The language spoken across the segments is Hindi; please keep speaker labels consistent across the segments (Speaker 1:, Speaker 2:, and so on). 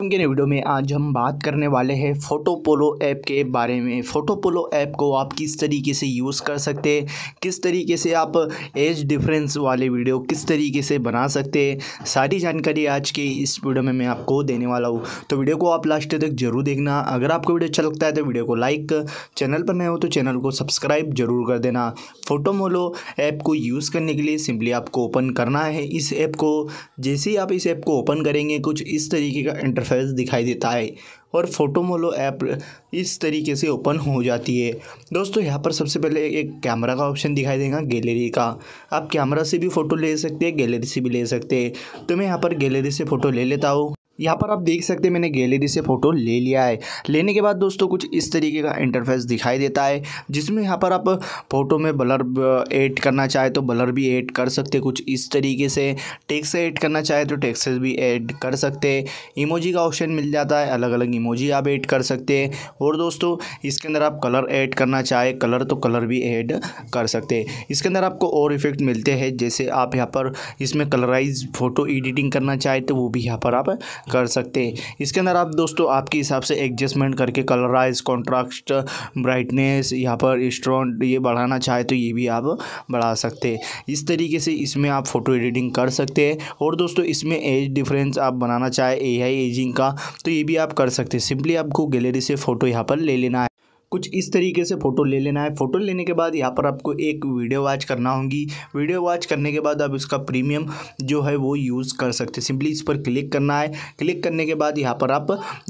Speaker 1: हम के वीडियो में आज हम बात करने वाले हैं फ़ोटो पोलो ऐप के बारे में फ़ोटो पोलो ऐप को आप किस तरीके से यूज़ कर सकते हैं किस तरीके से आप एज डिफरेंस वाले वीडियो किस तरीके से बना सकते हैं सारी जानकारी आज के इस वीडियो में मैं आपको देने वाला हूँ तो वीडियो को आप लास्ट तक जरूर देखना अगर आपको वीडियो अच्छा लगता है तो वीडियो को लाइक चैनल पर नए हो तो चैनल को सब्सक्राइब जरूर कर देना फ़ोटो पोलो ऐप को यूज़ करने के लिए सिंपली आपको ओपन करना है इस ऐप को जैसे ही आप इस ऐप को ओपन करेंगे कुछ इस तरीके का इंटर इंटरफेस दिखाई देता है और फोटोमोलो ऐप इस तरीके से ओपन हो जाती है दोस्तों यहाँ पर सबसे पहले एक कैमरा का ऑप्शन दिखाई देगा गैलरी का आप कैमरा से भी फ़ोटो ले सकते हैं गैलरी से भी ले सकते हैं तो मैं यहाँ पर गैलरी से फ़ोटो ले लेता हूँ यहाँ पर आप देख सकते हैं मैंने गैलरी से फ़ोटो ले लिया है लेने के बाद दोस्तों कुछ इस तरीके का इंटरफेस दिखाई देता है जिसमें यहाँ पर आप फ़ोटो में ब्लर ऐड करना चाहे तो ब्लर भी ऐड कर सकते कुछ इस तरीके से टेक्स ऐड करना चाहे तो टेक्स भी ऐड कर सकते इमोजी का ऑप्शन मिल जाता है अलग अलग इमोजी आप ऐड कर सकते हैं और दोस्तों इसके अंदर आप कलर ऐड करना चाहे कलर तो कलर भी ऐड कर सकते हैं इसके अंदर आपको और इफेक्ट मिलते हैं जैसे आप यहाँ पर इसमें कलराइज फ़ोटो एडिटिंग करना चाहे तो वो भी यहाँ पर आप कर सकते हैं इसके अंदर आप दोस्तों आपके हिसाब से एडजस्टमेंट करके कलराइज कॉन्ट्रास्ट ब्राइटनेस यहाँ पर स्ट्रॉन्ट ये बढ़ाना चाहे तो ये भी आप बढ़ा सकते हैं इस तरीके से इसमें आप फ़ोटो एडिटिंग कर सकते हैं और दोस्तों इसमें एज डिफरेंस आप बनाना चाहे ए एजिंग का तो ये भी आप कर सकते हैं सिंपली आपको गैलरी से फ़ोटो यहाँ पर ले लेना है कुछ इस तरीके से फ़ोटो ले लेना है फ़ोटो लेने के बाद यहाँ पर आपको एक वीडियो वॉच करना होगी वीडियो वॉच करने के बाद आप इसका प्रीमियम जो है वो यूज़ कर सकते हैं सिंपली इस पर क्लिक करना है क्लिक करने के बाद यहाँ पर आप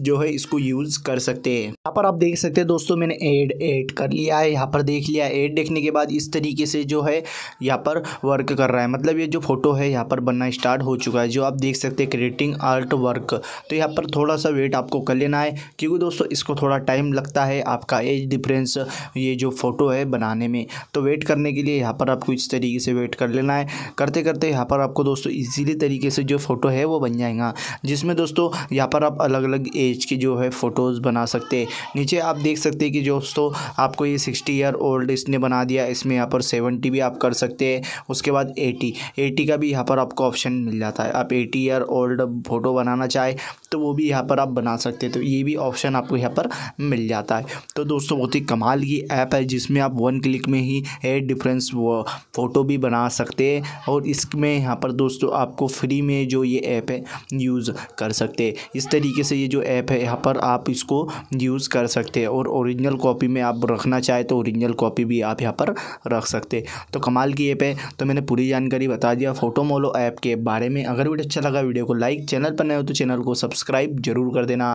Speaker 1: जो है इसको यूज़ कर सकते हैं यहाँ पर आप देख सकते हैं दोस्तों मैंने एड एड कर लिया है यहाँ पर देख लिया एड देखने के बाद इस तरीके से जो है यहाँ पर वर्क कर रहा है मतलब ये जो फ़ोटो है यहाँ पर बनना स्टार्ट हो चुका है जो आप देख सकते हैं क्रिएटिंग आर्ट वर्क तो यहाँ पर थोड़ा सा वेट आपको कर लेना है क्योंकि दोस्तों इसको थोड़ा टाइम लगता है आपका एज डिफरेंस ये जो फ़ोटो है बनाने में तो वेट करने के लिए यहाँ पर आपको इस तरीके से वेट कर लेना है करते करते यहाँ पर आपको दोस्तों ईजीली तरीके से जो फ़ोटो है वो बन जाएगा जिसमें दोस्तों यहाँ पर आप अलग अलग एज के जो है फ़ोटोज़ बना सकते हैं नीचे आप देख सकते हैं कि दोस्तों आपको ये सिक्सटी ईयर ओल्ड इसने बना दिया इसमें यहाँ पर सेवेंटी भी आप कर सकते हैं उसके बाद एटी एटी का भी यहाँ पर आपको ऑप्शन मिल जाता है आप एटी ईयर ओल्ड फ़ोटो बनाना चाहे तो वो भी यहाँ पर आप बना सकते हैं तो ये भी ऑप्शन आपको यहाँ पर मिल जाता है तो दोस्तों दोस्तों बहुत ही कमाल की ऐप है जिसमें आप वन क्लिक में ही एट डिफरेंस फ़ोटो भी बना सकते हैं और इसमें यहाँ पर दोस्तों आपको फ्री में जो ये ऐप है यूज़ कर सकते हैं इस तरीके से ये जो ऐप है यहाँ पर आप इसको यूज़ कर सकते हैं और ओरिजिनल कॉपी में आप रखना चाहे तो ओरिजिनल कॉपी भी आप यहाँ पर रख सकते तो कमाल की ऐप है तो मैंने पूरी जानकारी बता दिया फ़ोटो मोलो ऐप के बारे में अगर वीडियो अच्छा लगा वीडियो को लाइक चैनल पर नए हो तो चैनल को सब्सक्राइब जरूर कर देना